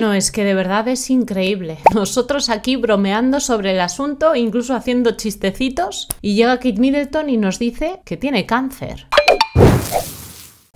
No, es que de verdad es increíble. Nosotros aquí bromeando sobre el asunto, incluso haciendo chistecitos, y llega Kate Middleton y nos dice que tiene cáncer.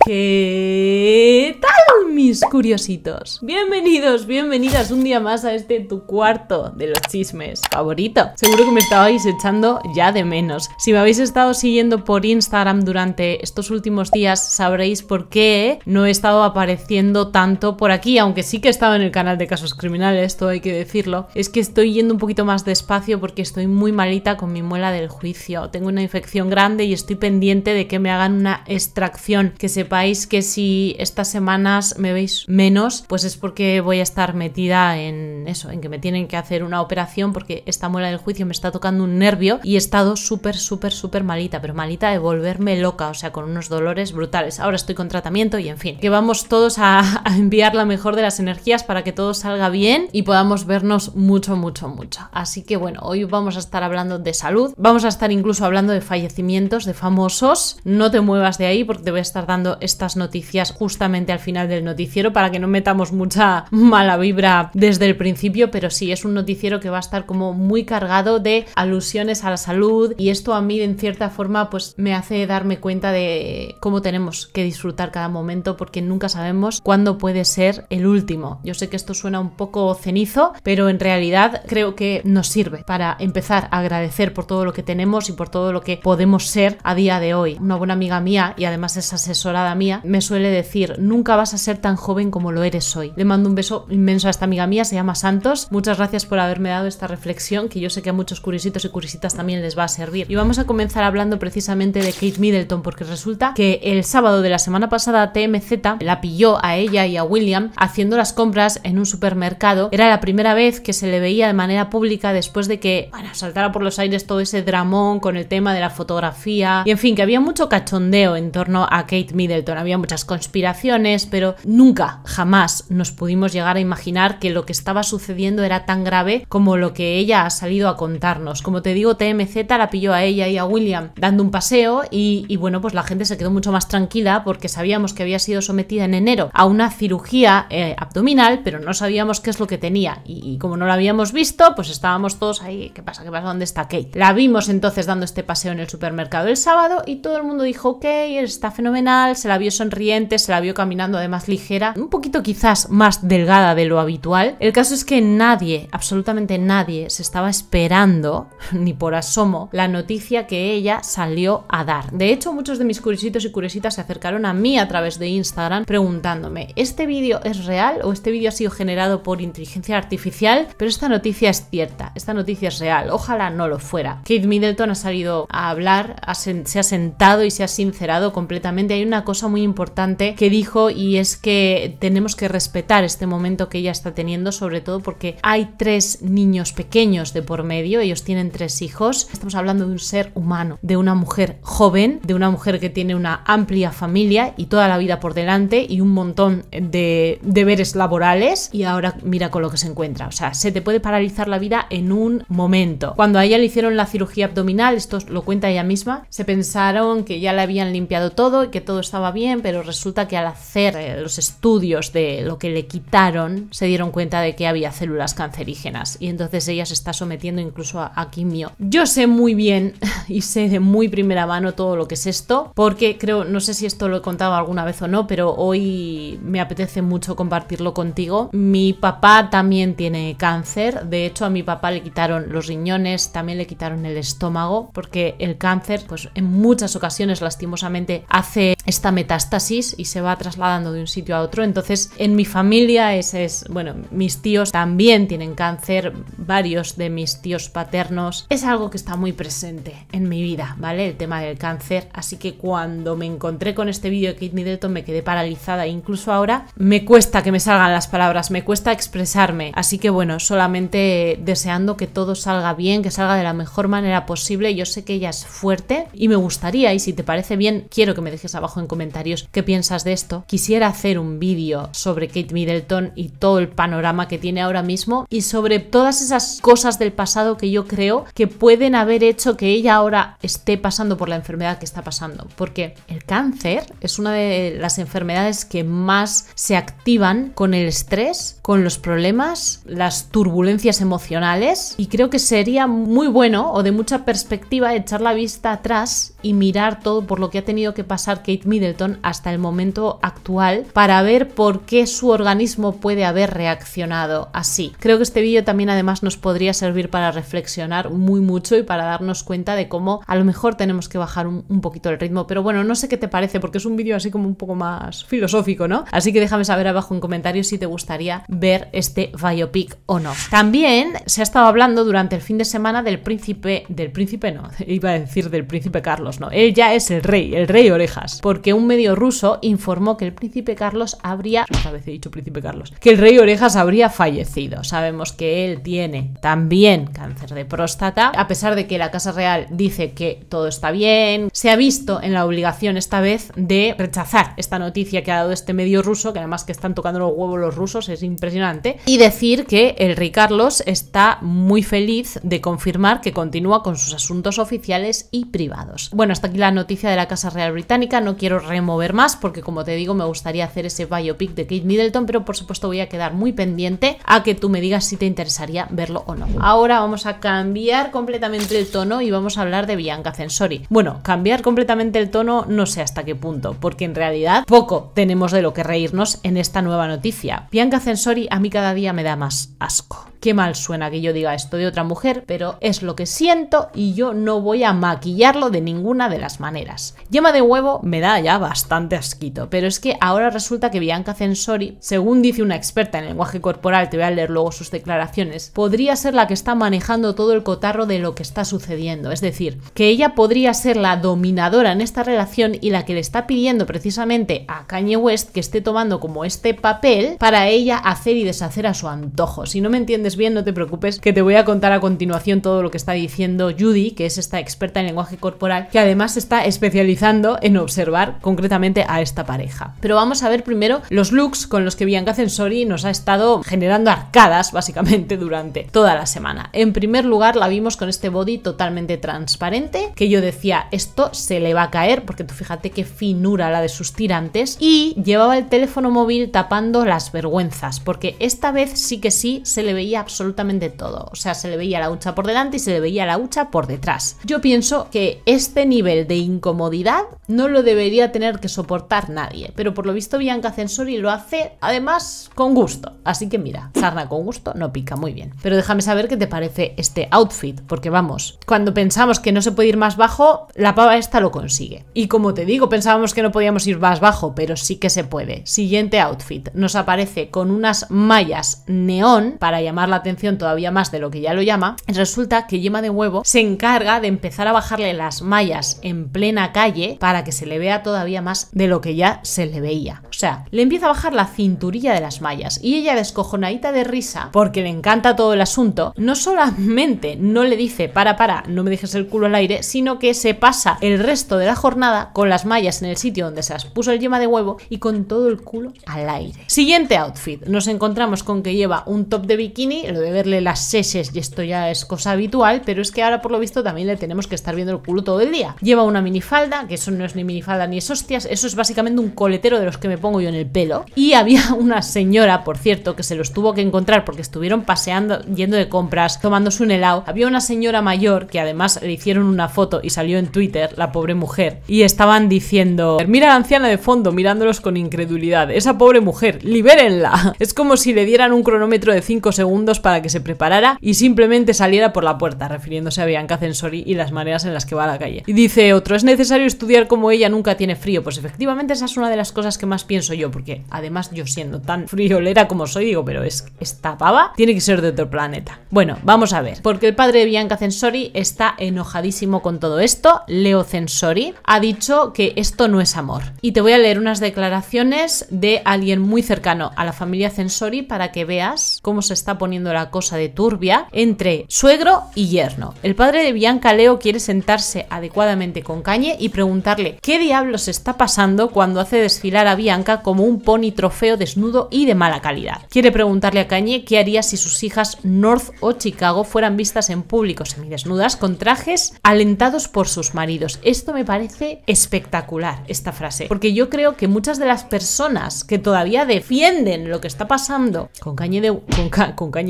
¿Qué tal, mis curiositos? Bienvenidos, bienvenidas un día más a este tu cuarto de los chismes favorito. Seguro que me estabais echando ya de menos. Si me habéis estado siguiendo por Instagram durante estos últimos días, sabréis por qué no he estado apareciendo tanto por aquí, aunque sí que he estado en el canal de casos criminales, todo hay que decirlo. Es que estoy yendo un poquito más despacio porque estoy muy malita con mi muela del juicio. Tengo una infección grande y estoy pendiente de que me hagan una extracción que se que si estas semanas me veis menos, pues es porque voy a estar metida en eso, en que me tienen que hacer una operación porque esta muela del juicio me está tocando un nervio y he estado súper, súper, súper malita, pero malita de volverme loca, o sea, con unos dolores brutales. Ahora estoy con tratamiento y en fin, que vamos todos a, a enviar la mejor de las energías para que todo salga bien y podamos vernos mucho, mucho, mucho. Así que bueno, hoy vamos a estar hablando de salud, vamos a estar incluso hablando de fallecimientos de famosos. No te muevas de ahí porque te voy a estar dando estas noticias justamente al final del noticiero para que no metamos mucha mala vibra desde el principio, pero sí es un noticiero que va a estar como muy cargado de alusiones a la salud y esto a mí en cierta forma pues me hace darme cuenta de cómo tenemos que disfrutar cada momento porque nunca sabemos cuándo puede ser el último. Yo sé que esto suena un poco cenizo, pero en realidad creo que nos sirve para empezar a agradecer por todo lo que tenemos y por todo lo que podemos ser a día de hoy. Una buena amiga mía y además es asesorada mía, me suele decir, nunca vas a ser tan joven como lo eres hoy. Le mando un beso inmenso a esta amiga mía, se llama Santos. Muchas gracias por haberme dado esta reflexión, que yo sé que a muchos curisitos y curisitas también les va a servir. Y vamos a comenzar hablando precisamente de Kate Middleton, porque resulta que el sábado de la semana pasada TMZ la pilló a ella y a William haciendo las compras en un supermercado. Era la primera vez que se le veía de manera pública después de que bueno, saltara por los aires todo ese dramón con el tema de la fotografía. Y en fin, que había mucho cachondeo en torno a Kate Middleton había muchas conspiraciones, pero nunca, jamás nos pudimos llegar a imaginar que lo que estaba sucediendo era tan grave como lo que ella ha salido a contarnos. Como te digo, TMZ la pilló a ella y a William dando un paseo y, bueno, pues la gente se quedó mucho más tranquila porque sabíamos que había sido sometida en enero a una cirugía eh, abdominal, pero no sabíamos qué es lo que tenía. Y, como no la habíamos visto, pues estábamos todos ahí, ¿qué pasa? ¿Qué pasa? ¿Dónde está Kate? La vimos entonces dando este paseo en el supermercado el sábado y todo el mundo dijo, ok, está fenomenal, se la la vio sonriente, se la vio caminando además ligera, un poquito quizás más delgada de lo habitual. El caso es que nadie, absolutamente nadie, se estaba esperando, ni por asomo, la noticia que ella salió a dar. De hecho, muchos de mis curiositos y curiositas se acercaron a mí a través de Instagram preguntándome, ¿este vídeo es real o este vídeo ha sido generado por inteligencia artificial? Pero esta noticia es cierta, esta noticia es real, ojalá no lo fuera. Kate Middleton ha salido a hablar, se ha sentado y se ha sincerado completamente. Hay una cosa muy importante que dijo y es que tenemos que respetar este momento que ella está teniendo, sobre todo porque hay tres niños pequeños de por medio, ellos tienen tres hijos. Estamos hablando de un ser humano, de una mujer joven, de una mujer que tiene una amplia familia y toda la vida por delante y un montón de deberes laborales y ahora mira con lo que se encuentra. O sea, se te puede paralizar la vida en un momento. Cuando a ella le hicieron la cirugía abdominal, esto lo cuenta ella misma, se pensaron que ya le habían limpiado todo y que todo estaba bien, pero resulta que al hacer eh, los estudios de lo que le quitaron, se dieron cuenta de que había células cancerígenas y entonces ella se está sometiendo incluso a, a quimio. Yo sé muy bien y sé de muy primera mano todo lo que es esto, porque creo, no sé si esto lo he contado alguna vez o no, pero hoy me apetece mucho compartirlo contigo. Mi papá también tiene cáncer, de hecho a mi papá le quitaron los riñones, también le quitaron el estómago, porque el cáncer, pues en muchas ocasiones lastimosamente hace esta metástasis y se va trasladando de un sitio a otro. Entonces, en mi familia ese es bueno, mis tíos también tienen cáncer, varios de mis tíos paternos. Es algo que está muy presente en mi vida, ¿vale? El tema del cáncer. Así que cuando me encontré con este vídeo de Kate Middleton me quedé paralizada. Incluso ahora me cuesta que me salgan las palabras, me cuesta expresarme. Así que bueno, solamente deseando que todo salga bien, que salga de la mejor manera posible. Yo sé que ella es fuerte y me gustaría, y si te parece bien, quiero que me dejes abajo en comentarios comentarios qué piensas de esto. Quisiera hacer un vídeo sobre Kate Middleton y todo el panorama que tiene ahora mismo y sobre todas esas cosas del pasado que yo creo que pueden haber hecho que ella ahora esté pasando por la enfermedad que está pasando. Porque el cáncer es una de las enfermedades que más se activan con el estrés, con los problemas, las turbulencias emocionales y creo que sería muy bueno o de mucha perspectiva echar la vista atrás y mirar todo por lo que ha tenido que pasar Kate Middleton hasta el momento actual para ver por qué su organismo puede haber reaccionado así. Creo que este vídeo también además nos podría servir para reflexionar muy mucho y para darnos cuenta de cómo a lo mejor tenemos que bajar un, poquito el ritmo. Pero bueno, no sé qué te parece porque es un vídeo así como un poco más filosófico, ¿no? Así que déjame saber abajo en comentarios si te gustaría ver este biopic o no. También se ha estado hablando durante el fin de semana del príncipe, del príncipe no, iba a decir del príncipe Carlos, no, él ya es el rey, el rey orejas, porque un medio ruso informó que el príncipe Carlos habría, dicho príncipe Carlos, que el rey orejas habría fallecido. Sabemos que él tiene también cáncer de próstata, a pesar de que la Casa Real dice que todo está bien, se ha visto en la obligación esta vez de rechazar esta noticia que ha dado este medio ruso, que además que están tocando los huevos los rusos, es impresionante, y decir que el rey Carlos está muy feliz de confirmar que continúa con sus asuntos oficiales y privados. Bueno, bueno, hasta aquí la noticia de la Casa Real Británica, no quiero remover más porque como te digo me gustaría hacer ese biopic de Kate Middleton, pero por supuesto voy a quedar muy pendiente a que tú me digas si te interesaría verlo o no. Ahora vamos a cambiar completamente el tono y vamos a hablar de Bianca Censori. Bueno, cambiar completamente el tono no sé hasta qué punto, porque en realidad poco tenemos de lo que reírnos en esta nueva noticia. Bianca Censori a mí cada día me da más asco. Qué mal suena que yo diga esto de otra mujer, pero es lo que siento y yo no voy a maquillarlo de ninguna de las maneras. Yema de huevo me da ya bastante asquito, pero es que ahora resulta que Bianca Censori, según dice una experta en lenguaje corporal, te voy a leer luego sus declaraciones, podría ser la que está manejando todo el cotarro de lo que está sucediendo. Es decir, que ella podría ser la dominadora en esta relación y la que le está pidiendo precisamente a Kanye West que esté tomando como este papel para ella hacer y deshacer a su antojo. Si no me entiendes bien, no te preocupes, que te voy a contar a continuación todo lo que está diciendo Judy, que es esta experta en lenguaje corporal, que además está especializando en observar concretamente a esta pareja. Pero vamos a ver primero los looks con los que Bianca Censori nos ha estado generando arcadas, básicamente, durante toda la semana. En primer lugar, la vimos con este body totalmente transparente, que yo decía, esto se le va a caer, porque tú fíjate qué finura la de sus tirantes, y llevaba el teléfono móvil tapando las vergüenzas, porque esta vez sí que sí se le veía absolutamente todo. O sea, se le veía la hucha por delante y se le veía la hucha por detrás. Yo pienso que este nivel de incomodidad no lo debería tener que soportar nadie, pero por lo visto Bianca Censori lo hace además con gusto. Así que mira, sarna con gusto no pica muy bien. Pero déjame saber qué te parece este outfit, porque vamos, cuando pensamos que no se puede ir más bajo, la pava esta lo consigue. Y como te digo, pensábamos que no podíamos ir más bajo, pero sí que se puede. Siguiente outfit, nos aparece con unas mallas neón para llamar la atención todavía más de lo que ya lo llama, resulta que Yema de Huevo se encarga de empezar a bajarle las mallas en plena calle para que se le vea todavía más de lo que ya se le veía. O sea, le empieza a bajar la cinturilla de las mallas y ella descojonadita de risa, porque le encanta todo el asunto, no solamente no le dice para, para, no me dejes el culo al aire, sino que se pasa el resto de la jornada con las mallas en el sitio donde se las puso el Yema de Huevo y con todo el culo al aire. Siguiente outfit, nos encontramos con que lleva un top de bikini lo de verle las seses y esto ya es cosa habitual, pero es que ahora por lo visto también le tenemos que estar viendo el culo todo el día. Lleva una minifalda, que eso no es ni minifalda ni es hostias, eso es básicamente un coletero de los que me pongo yo en el pelo. Y había una señora, por cierto, que se los tuvo que encontrar porque estuvieron paseando, yendo de compras, tomándose un helado. Había una señora mayor que además le hicieron una foto y salió en Twitter, la pobre mujer, y estaban diciendo, mira a la anciana de fondo mirándolos con incredulidad, esa pobre mujer, libérenla. Es como si le dieran un cronómetro de 5 segundos para que se preparara y simplemente saliera por la puerta, refiriéndose a Bianca Censori y las maneras en las que va a la calle. Y dice otro, es necesario estudiar como ella nunca tiene frío. Pues efectivamente esa es una de las cosas que más pienso yo, porque además yo siendo tan friolera como soy, digo, pero es esta pava tiene que ser de otro planeta. Bueno, vamos a ver, porque el padre de Bianca Censori está enojadísimo con todo esto. Leo Censori ha dicho que esto no es amor. Y te voy a leer unas declaraciones de alguien muy cercano a la familia Censori para que veas cómo se está poniendo la cosa de turbia entre suegro y yerno. El padre de Bianca Leo quiere sentarse adecuadamente con Cañe y preguntarle qué diablos está pasando cuando hace desfilar a Bianca como un pony trofeo desnudo y de mala calidad. Quiere preguntarle a Cañe qué haría si sus hijas North o Chicago fueran vistas en público semidesnudas con trajes alentados por sus maridos. Esto me parece espectacular, esta frase, porque yo creo que muchas de las personas que todavía defienden lo que está pasando con Cañe de,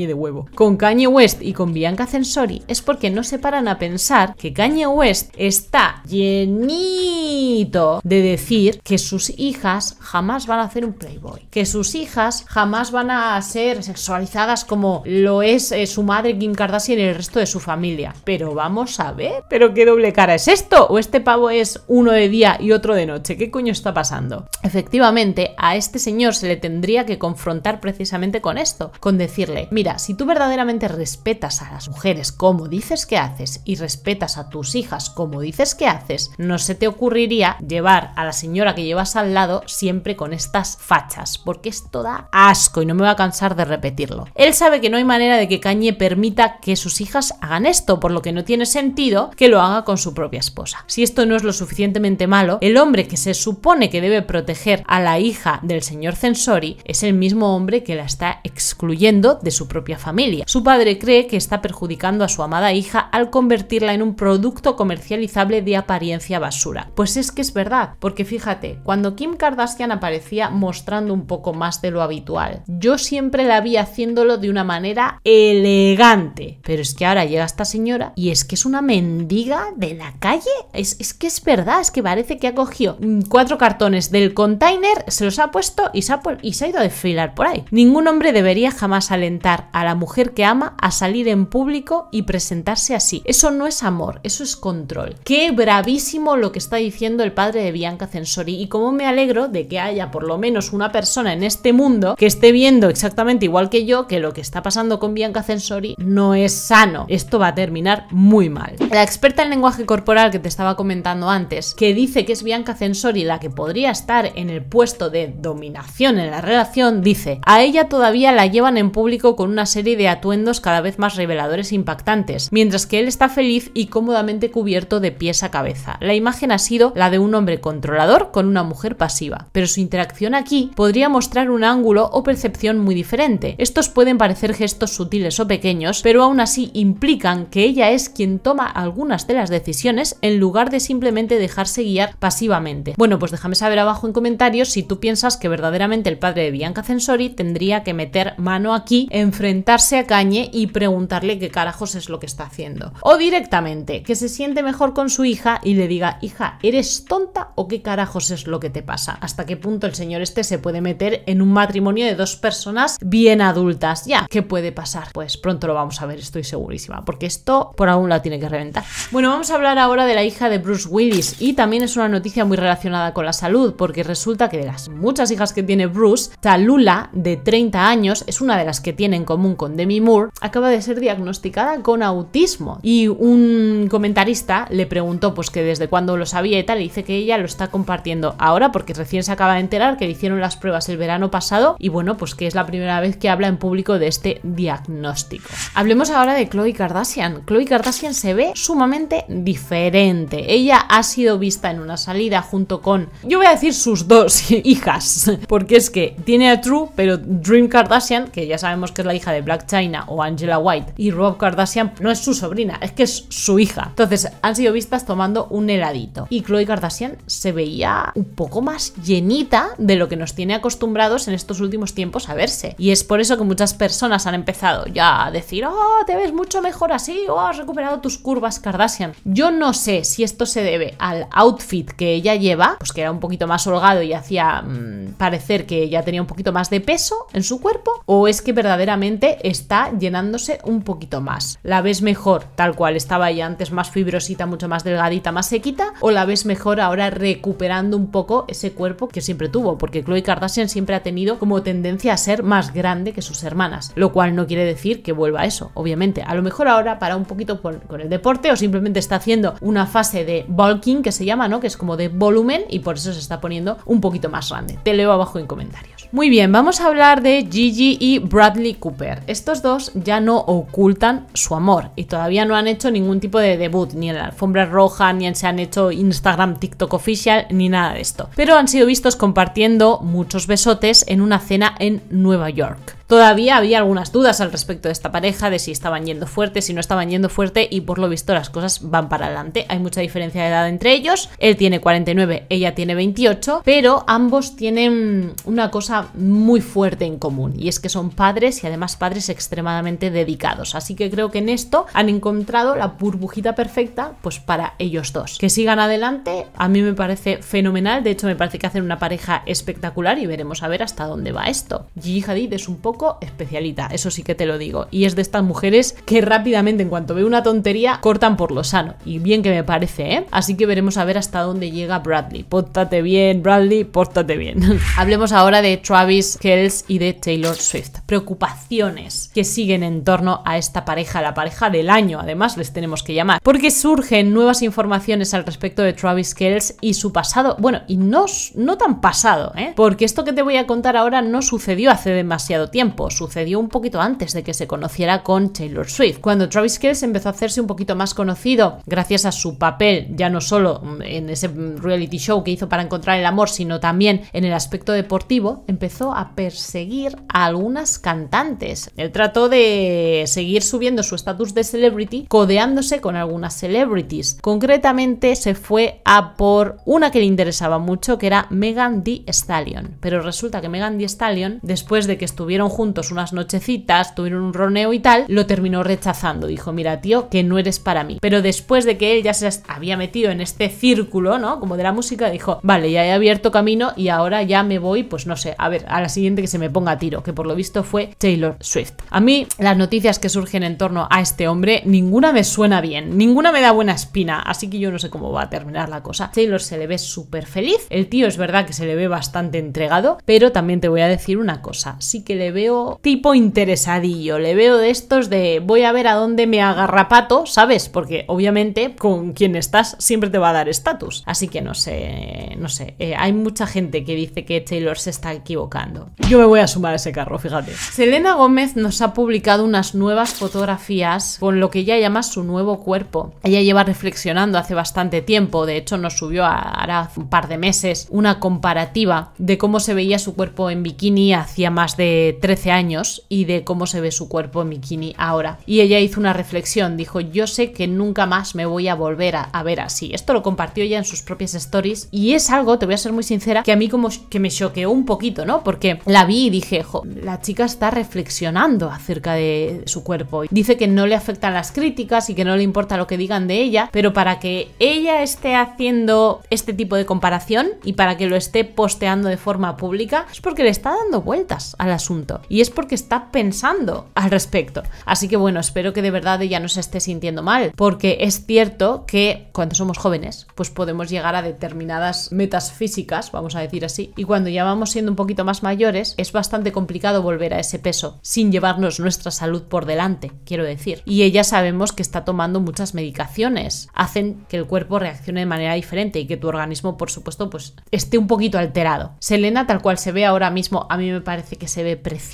de huevo. Con Kanye West y con Bianca Censori es porque no se paran a pensar que Kanye West está llenito de decir que sus hijas jamás van a hacer un playboy, que sus hijas jamás van a ser sexualizadas como lo es eh, su madre Kim Kardashian y el resto de su familia. Pero vamos a ver, pero qué doble cara es esto o este pavo es uno de día y otro de noche, ¿qué coño está pasando? Efectivamente, a este señor se le tendría que confrontar precisamente con esto, con decirle, mira, si tú verdaderamente respetas a las mujeres como dices que haces y respetas a tus hijas como dices que haces, no se te ocurriría llevar a la señora que llevas al lado siempre con estas fachas, porque es toda asco y no me va a cansar de repetirlo. Él sabe que no hay manera de que Cañe permita que sus hijas hagan esto, por lo que no tiene sentido que lo haga con su propia esposa. Si esto no es lo suficientemente malo, el hombre que se supone que debe proteger a la hija del señor Censori es el mismo hombre que la está excluyendo de su propia familia. Su padre cree que está perjudicando a su amada hija al convertirla en un producto comercializable de apariencia basura. Pues es que es verdad, porque fíjate, cuando Kim Kardashian aparecía mostrando un poco más de lo habitual, yo siempre la vi haciéndolo de una manera elegante. Pero es que ahora llega esta señora y es que es una mendiga de la calle. Es, que es verdad, es que parece que ha cogido cuatro cartones del container, se los ha puesto y se ha ido a desfilar por ahí. Ningún hombre debería jamás alentar a la mujer que ama a salir en público y presentarse así. Eso no es amor, eso es control. Qué bravísimo lo que está diciendo el padre de Bianca Censori y cómo me alegro de que haya por lo menos una persona en este mundo que esté viendo exactamente igual que yo que lo que está pasando con Bianca Censori no es sano. Esto va a terminar muy mal. La experta en lenguaje corporal que te estaba comentando antes, que dice que es Bianca Censori la que podría estar en el puesto de dominación en la relación, dice, a ella todavía la llevan en público con una serie de atuendos cada vez más reveladores e impactantes, mientras que él está feliz y cómodamente cubierto de pies a cabeza. La imagen ha sido la de un hombre controlador con una mujer pasiva, pero su interacción aquí podría mostrar un ángulo o percepción muy diferente. Estos pueden parecer gestos sutiles o pequeños, pero aún así implican que ella es quien toma algunas de las decisiones en lugar de simplemente dejarse guiar pasivamente. Bueno, pues déjame saber abajo en comentarios si tú piensas que verdaderamente el padre de Bianca Censori tendría que meter mano aquí en enfrentarse a Cañe y preguntarle qué carajos es lo que está haciendo. O directamente, que se siente mejor con su hija y le diga, hija, ¿eres tonta o qué carajos es lo que te pasa? ¿Hasta qué punto el señor este se puede meter en un matrimonio de dos personas bien adultas? Ya, ¿qué puede pasar? Pues pronto lo vamos a ver, estoy segurísima, porque esto por aún la tiene que reventar. Bueno, vamos a hablar ahora de la hija de Bruce Willis y también es una noticia muy relacionada con la salud, porque resulta que de las muchas hijas que tiene Bruce, Talula, de 30 años, es una de las que tienen común con Demi Moore, acaba de ser diagnosticada con autismo. Y un comentarista le preguntó pues que desde cuándo lo sabía y tal, y dice que ella lo está compartiendo ahora porque recién se acaba de enterar que le hicieron las pruebas el verano pasado y bueno, pues que es la primera vez que habla en público de este diagnóstico. Hablemos ahora de Chloe Kardashian. Chloe Kardashian se ve sumamente diferente. Ella ha sido vista en una salida junto con, yo voy a decir sus dos hijas, porque es que tiene a True, pero Dream Kardashian, que ya sabemos que es la hija de Black China o Angela White y Rob Kardashian no es su sobrina, es que es su hija. Entonces han sido vistas tomando un heladito y Chloe Kardashian se veía un poco más llenita de lo que nos tiene acostumbrados en estos últimos tiempos a verse. Y es por eso que muchas personas han empezado ya a decir, oh, te ves mucho mejor así, oh, has recuperado tus curvas Kardashian. Yo no sé si esto se debe al outfit que ella lleva, pues que era un poquito más holgado y hacía mm, parecer que ya tenía un poquito más de peso en su cuerpo, o es que verdaderamente está llenándose un poquito más. ¿La ves mejor tal cual estaba ya antes, más fibrosita, mucho más delgadita, más sequita? ¿O la ves mejor ahora recuperando un poco ese cuerpo que siempre tuvo? Porque Chloe Kardashian siempre ha tenido como tendencia a ser más grande que sus hermanas, lo cual no quiere decir que vuelva a eso, obviamente. A lo mejor ahora para un poquito con el deporte o simplemente está haciendo una fase de bulking que se llama, ¿no? Que es como de volumen y por eso se está poniendo un poquito más grande. Te leo abajo en comentarios. Muy bien, vamos a hablar de Gigi y Bradley Cooper. Estos dos ya no ocultan su amor y todavía no han hecho ningún tipo de debut, ni en la alfombra roja, ni en se han hecho Instagram, TikTok oficial ni nada de esto. Pero han sido vistos compartiendo muchos besotes en una cena en Nueva York. Todavía había algunas dudas al respecto de esta pareja, de si estaban yendo fuerte, si no estaban yendo fuerte y por lo visto las cosas van para adelante. Hay mucha diferencia de edad entre ellos, él tiene 49, ella tiene 28, pero ambos tienen una cosa muy fuerte en común y es que son padres y además padres extremadamente dedicados. Así que creo que en esto han encontrado la burbujita perfecta pues para ellos dos. Que sigan adelante, a mí me parece fenomenal, de hecho me parece que hacen una pareja espectacular y veremos a ver hasta dónde va esto. es un poco especialita, eso sí que te lo digo. Y es de estas mujeres que rápidamente, en cuanto ve una tontería, cortan por lo sano. Y bien que me parece, ¿eh? Así que veremos a ver hasta dónde llega Bradley. Pórtate bien, Bradley, pórtate bien. Hablemos ahora de Travis Kells y de Taylor Swift. Preocupaciones que siguen en torno a esta pareja, la pareja del año, además les tenemos que llamar, porque surgen nuevas informaciones al respecto de Travis Kells y su pasado. Bueno, y no, no tan pasado, ¿eh? Porque esto que te voy a contar ahora no sucedió hace demasiado tiempo. Sucedió un poquito antes de que se conociera con Taylor Swift, cuando Travis Kelce empezó a hacerse un poquito más conocido gracias a su papel, ya no solo mm, en ese reality show que hizo para encontrar el amor, sino también en el aspecto deportivo, empezó a perseguir a algunas cantantes. Él trató de seguir subiendo su estatus de celebrity, codeándose con algunas celebrities. Concretamente se fue a por una que le interesaba mucho, que era Megan Thee Stallion. Pero resulta que Megan Thee Stallion, después de que estuvieron juntos unas nochecitas, tuvieron un roneo y tal, lo terminó rechazando. Dijo, mira, tío, que no eres para mí. Pero después de que él ya se había metido en este círculo, ¿no? Como de la música, dijo, vale, ya he abierto camino y ahora ya me voy, pues no sé, a ver, a la siguiente que se me ponga tiro, que por lo visto fue Taylor Swift. A mí, las noticias que surgen en torno a este hombre, ninguna me suena bien, ninguna me da buena espina, así que yo no sé cómo va a terminar la cosa. Taylor se le ve súper feliz, el tío es verdad que se le ve bastante entregado, pero también te voy a decir una cosa, sí que le ve tipo interesadillo, le veo de estos de voy a ver a dónde me agarra Pato, ¿sabes? Porque obviamente con quien estás siempre te va a dar estatus. Así que no sé, no sé. Eh, hay mucha gente que dice que Taylor se está equivocando. Yo me voy a sumar a ese carro, fíjate. Selena Gómez nos ha publicado unas nuevas fotografías con lo que ella llama su nuevo cuerpo. Ella lleva reflexionando hace bastante tiempo, de hecho nos subió a, hace un par de meses una comparativa de cómo se veía su cuerpo en bikini hacía más de tres años y de cómo se ve su cuerpo en bikini ahora. Y ella hizo una reflexión, dijo, yo sé que nunca más me voy a volver a, ver así. Esto lo compartió ella en sus propias stories y es algo, te voy a ser muy sincera, que a mí como que me choqueó un poquito, ¿no? Porque la vi y dije, jo, la chica está reflexionando acerca de su cuerpo. Dice que no le afectan las críticas y que no le importa lo que digan de ella, pero para que ella esté haciendo este tipo de comparación y para que lo esté posteando de forma pública, es porque le está dando vueltas al asunto y es porque está pensando al respecto. Así que bueno, espero que de verdad ella no se esté sintiendo mal, porque es cierto que cuando somos jóvenes, pues podemos llegar a determinadas metas físicas, vamos a decir así, y cuando ya vamos siendo un poquito más mayores, es bastante complicado volver a ese peso sin llevarnos nuestra salud por delante, quiero decir. Y ella sabemos que está tomando muchas medicaciones, hacen que el cuerpo reaccione de manera diferente y que tu organismo, por supuesto, pues esté un poquito alterado. Selena, tal cual se ve ahora mismo, a mí me parece que se ve preciosa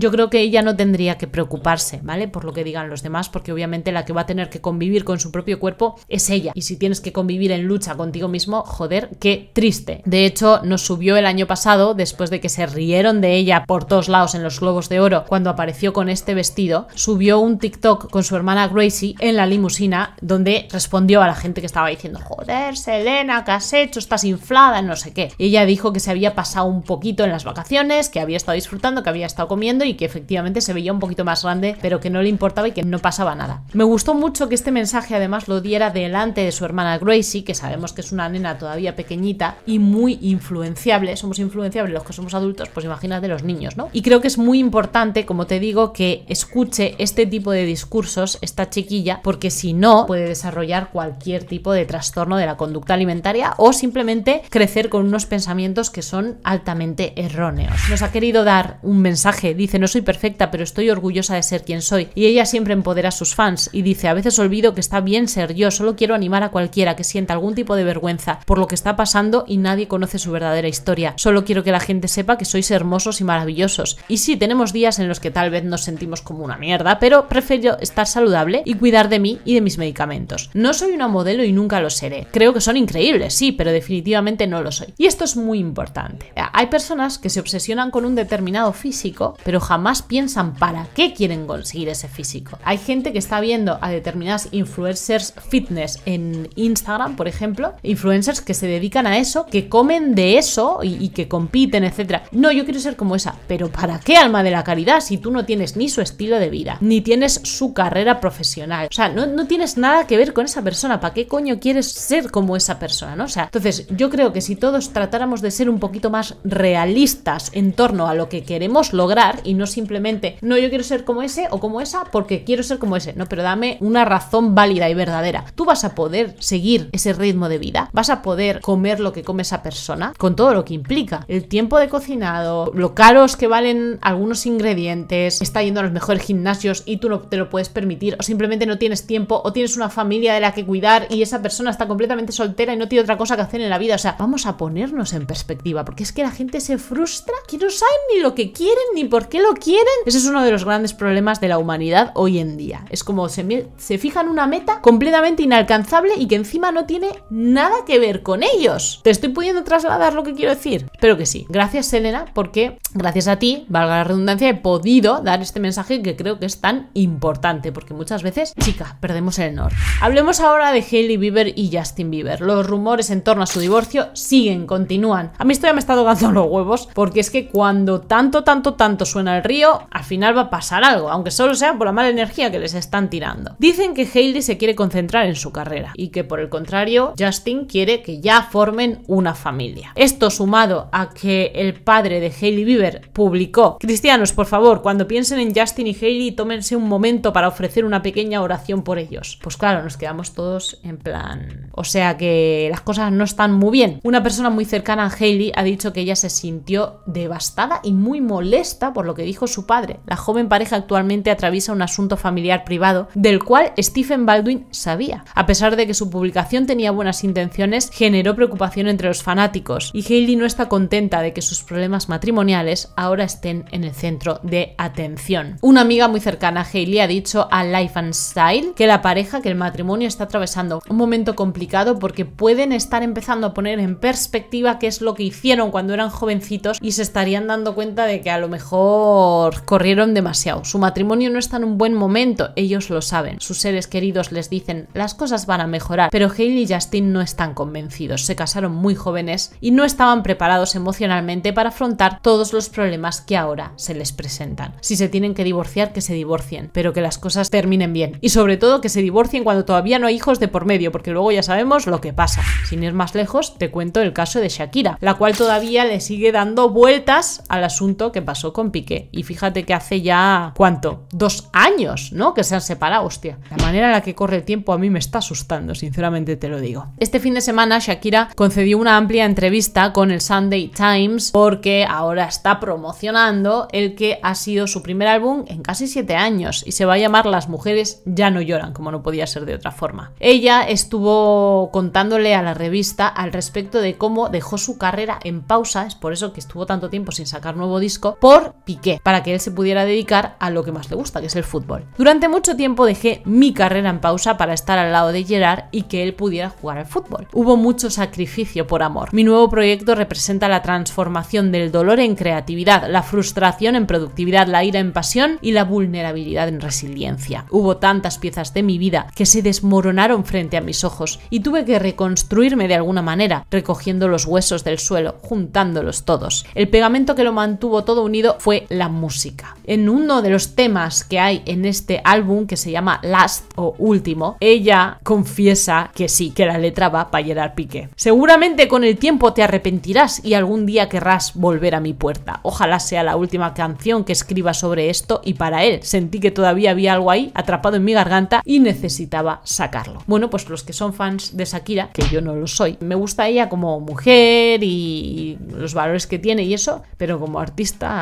yo creo que ella no tendría que preocuparse, ¿vale? Por lo que digan los demás, porque obviamente la que va a tener que convivir con su propio cuerpo es ella. Y si tienes que convivir en lucha contigo mismo, joder, qué triste. De hecho, nos subió el año pasado, después de que se rieron de ella por todos lados en los Globos de Oro, cuando apareció con este vestido, subió un TikTok con su hermana Gracie en la limusina, donde respondió a la gente que estaba diciendo, joder, Selena, ¿qué has hecho? Estás inflada, no sé qué. ella dijo que se había pasado un poquito en las vacaciones, que había estado disfrutando, que había estado comiendo y que efectivamente se veía un poquito más grande, pero que no le importaba y que no pasaba nada. Me gustó mucho que este mensaje además lo diera delante de su hermana Gracie, que sabemos que es una nena todavía pequeñita y muy influenciable. Somos influenciables los que somos adultos, pues imagínate los niños, ¿no? Y creo que es muy importante, como te digo, que escuche este tipo de discursos esta chiquilla, porque si no, puede desarrollar cualquier tipo de trastorno de la conducta alimentaria o simplemente crecer con unos pensamientos que son altamente erróneos. Nos ha querido dar un mensaje dice no soy perfecta pero estoy orgullosa de ser quien soy y ella siempre empodera a sus fans y dice a veces olvido que está bien ser yo, solo quiero animar a cualquiera que sienta algún tipo de vergüenza por lo que está pasando y nadie conoce su verdadera historia, solo quiero que la gente sepa que sois hermosos y maravillosos y sí, tenemos días en los que tal vez nos sentimos como una mierda, pero prefiero estar saludable y cuidar de mí y de mis medicamentos. No soy una modelo y nunca lo seré. Creo que son increíbles, sí, pero definitivamente no lo soy. Y esto es muy importante. Hay personas que se obsesionan con un determinado físico pero jamás piensan para qué quieren conseguir ese físico. Hay gente que está viendo a determinadas influencers fitness en Instagram, por ejemplo, influencers que se dedican a eso, que comen de eso y, que compiten, etcétera. No, yo quiero ser como esa, pero ¿para qué alma de la caridad si tú no tienes ni su estilo de vida, ni tienes su carrera profesional? O sea, no, tienes nada que ver con esa persona, ¿para qué coño quieres ser como esa persona? O sea, entonces yo creo que si todos tratáramos de ser un poquito más realistas en torno a lo que queremos, lograr y no simplemente, no, yo quiero ser como ese o como esa porque quiero ser como ese. No, pero dame una razón válida y verdadera. Tú vas a poder seguir ese ritmo de vida, vas a poder comer lo que come esa persona con todo lo que implica. El tiempo de cocinado, lo caros que valen algunos ingredientes, está yendo a los mejores gimnasios y tú no te lo puedes permitir o simplemente no tienes tiempo o tienes una familia de la que cuidar y esa persona está completamente soltera y no tiene otra cosa que hacer en la vida. O sea, vamos a ponernos en perspectiva porque es que la gente se frustra que no saben ni lo que quiere ni por qué lo quieren. Ese es uno de los grandes problemas de la humanidad hoy en día. Es como se, se fijan una meta completamente inalcanzable y que encima no tiene nada que ver con ellos. Te estoy pudiendo trasladar lo que quiero decir. Pero que sí. Gracias, Selena, porque gracias a ti, valga la redundancia, he podido dar este mensaje que creo que es tan importante. Porque muchas veces, chica, perdemos el norte. Hablemos ahora de Hailey Bieber y Justin Bieber. Los rumores en torno a su divorcio siguen, continúan. A mí esto ya me está tocando los huevos, porque es que cuando tanto, tanto, tanto, suena el río, al final va a pasar algo, aunque solo sea por la mala energía que les están tirando. Dicen que Hailey se quiere concentrar en su carrera y que por el contrario, Justin quiere que ya formen una familia. Esto sumado a que el padre de Hailey Bieber publicó, cristianos, por favor, cuando piensen en Justin y Hailey, tómense un momento para ofrecer una pequeña oración por ellos. Pues claro, nos quedamos todos en plan... O sea que las cosas no están muy bien. Una persona muy cercana a Hailey ha dicho que ella se sintió devastada y muy molesta por lo que dijo su padre. La joven pareja actualmente atraviesa un asunto familiar privado del cual Stephen Baldwin sabía. A pesar de que su publicación tenía buenas intenciones, generó preocupación entre los fanáticos y Hailey no está contenta de que sus problemas matrimoniales ahora estén en el centro de atención. Una amiga muy cercana a Hailey ha dicho a Life and Style que la pareja, que el matrimonio está atravesando un momento complicado porque pueden estar empezando a poner en perspectiva qué es lo que hicieron cuando eran jovencitos y se estarían dando cuenta de que a lo mejor corrieron demasiado. Su matrimonio no está en un buen momento, ellos lo saben. Sus seres queridos les dicen las cosas van a mejorar, pero Haley y Justin no están convencidos. Se casaron muy jóvenes y no estaban preparados emocionalmente para afrontar todos los problemas que ahora se les presentan. Si se tienen que divorciar, que se divorcien, pero que las cosas terminen bien. Y sobre todo que se divorcien cuando todavía no hay hijos de por medio, porque luego ya sabemos lo que pasa. Sin ir más lejos, te cuento el caso de Shakira, la cual todavía le sigue dando vueltas al asunto que pasó con Piqué. Y fíjate que hace ya, ¿cuánto? Dos años, ¿no? Que se han separado, hostia. La manera en la que corre el tiempo a mí me está asustando, sinceramente te lo digo. Este fin de semana Shakira concedió una amplia entrevista con el Sunday Times porque ahora está promocionando el que ha sido su primer álbum en casi siete años y se va a llamar Las mujeres ya no lloran, como no podía ser de otra forma. Ella estuvo contándole a la revista al respecto de cómo dejó su carrera en pausa, es por eso que estuvo tanto tiempo sin sacar nuevo disco, por Piqué, para que él se pudiera dedicar a lo que más le gusta, que es el fútbol. Durante mucho tiempo dejé mi carrera en pausa para estar al lado de Gerard y que él pudiera jugar al fútbol. Hubo mucho sacrificio por amor. Mi nuevo proyecto representa la transformación del dolor en creatividad, la frustración en productividad, la ira en pasión y la vulnerabilidad en resiliencia. Hubo tantas piezas de mi vida que se desmoronaron frente a mis ojos y tuve que reconstruirme de alguna manera, recogiendo los huesos del suelo, juntándolos todos. El pegamento que lo mantuvo todo un fue la música. En uno de los temas que hay en este álbum, que se llama Last o Último, ella confiesa que sí, que la letra va para al pique Seguramente con el tiempo te arrepentirás y algún día querrás volver a mi puerta. Ojalá sea la última canción que escriba sobre esto y para él. Sentí que todavía había algo ahí atrapado en mi garganta y necesitaba sacarlo. Bueno, pues los que son fans de Shakira, que yo no lo soy, me gusta ella como mujer y los valores que tiene y eso, pero como artista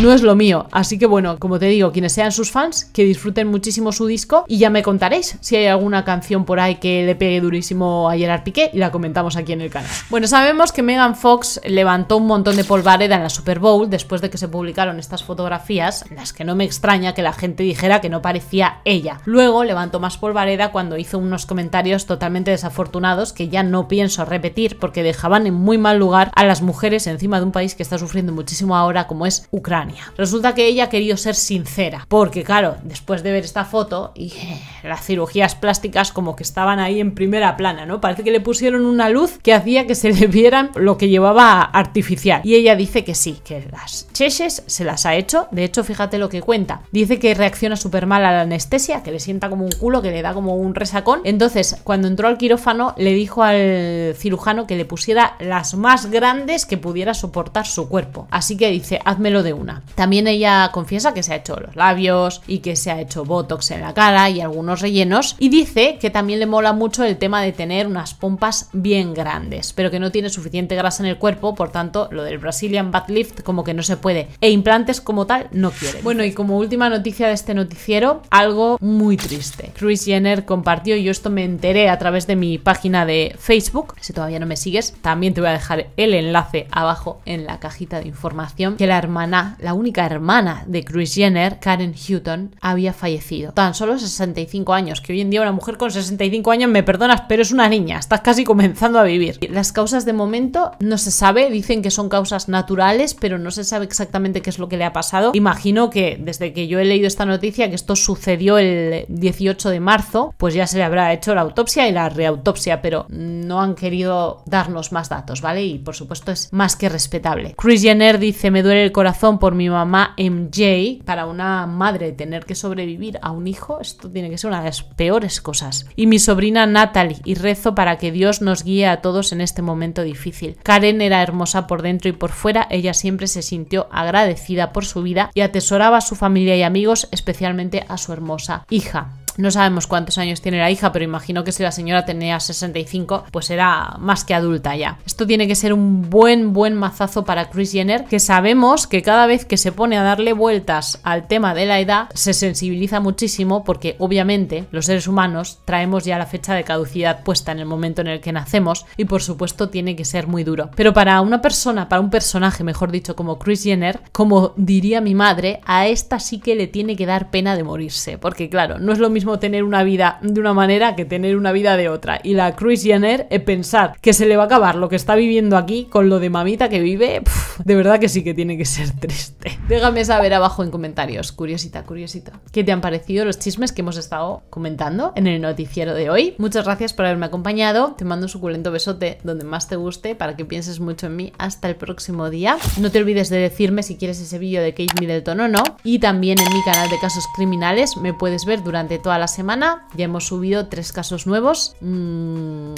no es lo mío. Así que bueno, como te digo, quienes sean sus fans, que disfruten muchísimo su disco y ya me contaréis si hay alguna canción por ahí que le pegue durísimo a Gerard Piqué y la comentamos aquí en el canal. Bueno, sabemos que Megan Fox levantó un montón de polvareda en la Super Bowl después de que se publicaron estas fotografías, las que no me extraña que la gente dijera que no parecía ella. Luego levantó más polvareda cuando hizo unos comentarios totalmente desafortunados que ya no pienso repetir porque dejaban en muy mal lugar a las mujeres encima de un país que está sufriendo muchísimo ahora como Ucrania. Resulta que ella ha querido ser sincera, porque claro, después de ver esta foto y eh, las cirugías plásticas como que estaban ahí en primera plana, ¿no? Parece que le pusieron una luz que hacía que se le vieran lo que llevaba artificial. Y ella dice que sí, que las cheches se las ha hecho. De hecho, fíjate lo que cuenta. Dice que reacciona súper mal a la anestesia, que le sienta como un culo, que le da como un resacón. Entonces, cuando entró al quirófano, le dijo al cirujano que le pusiera las más grandes que pudiera soportar su cuerpo. Así que dice, melo de una. También ella confiesa que se ha hecho los labios y que se ha hecho botox en la cara y algunos rellenos y dice que también le mola mucho el tema de tener unas pompas bien grandes, pero que no tiene suficiente grasa en el cuerpo, por tanto lo del Brazilian butt lift como que no se puede e implantes como tal no quiere. Bueno, y como última noticia de este noticiero, algo muy triste. Chris Jenner compartió, y yo esto me enteré a través de mi página de Facebook, si todavía no me sigues, también te voy a dejar el enlace abajo en la cajita de información, que la hermana, la única hermana de Chris Jenner, Karen Hutton, había fallecido. Tan solo 65 años, que hoy en día una mujer con 65 años, me perdonas, pero es una niña, estás casi comenzando a vivir. Las causas de momento no se sabe, dicen que son causas naturales, pero no se sabe exactamente qué es lo que le ha pasado. Imagino que desde que yo he leído esta noticia, que esto sucedió el 18 de marzo, pues ya se le habrá hecho la autopsia y la reautopsia, pero no han querido darnos más datos, ¿vale? Y por supuesto es más que respetable. Chris Jenner dice, me duele el corazón por mi mamá MJ, para una madre tener que sobrevivir a un hijo, esto tiene que ser una de las peores cosas. Y mi sobrina Natalie, y rezo para que Dios nos guíe a todos en este momento difícil. Karen era hermosa por dentro y por fuera, ella siempre se sintió agradecida por su vida y atesoraba a su familia y amigos, especialmente a su hermosa hija. No sabemos cuántos años tiene la hija, pero imagino que si la señora tenía 65, pues era más que adulta ya. Esto tiene que ser un buen, buen mazazo para Chris Jenner, que sabemos que cada vez que se pone a darle vueltas al tema de la edad, se sensibiliza muchísimo porque obviamente los seres humanos traemos ya la fecha de caducidad puesta en el momento en el que nacemos y por supuesto tiene que ser muy duro. Pero para una persona, para un personaje, mejor dicho, como Chris Jenner, como diría mi madre, a esta sí que le tiene que dar pena de morirse, porque claro, no es lo mismo tener una vida de una manera que tener una vida de otra. Y la Chris Jenner, pensar que se le va a acabar lo que está viviendo aquí con lo de mamita que vive, de verdad que sí que tiene que ser triste. Déjame saber abajo en comentarios, curiosita, curiosita, qué te han parecido los chismes que hemos estado comentando en el noticiero de hoy. Muchas gracias por haberme acompañado, te mando un suculento besote donde más te guste para que pienses mucho en mí. Hasta el próximo día. No te olvides de decirme si quieres ese vídeo de Kate Middleton o no. Y también en mi canal de casos criminales me puedes ver durante todo toda la semana. Ya hemos subido tres casos nuevos. Mm,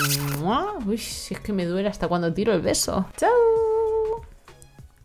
Uy, si es que me duele hasta cuando tiro el beso. ¡Chao!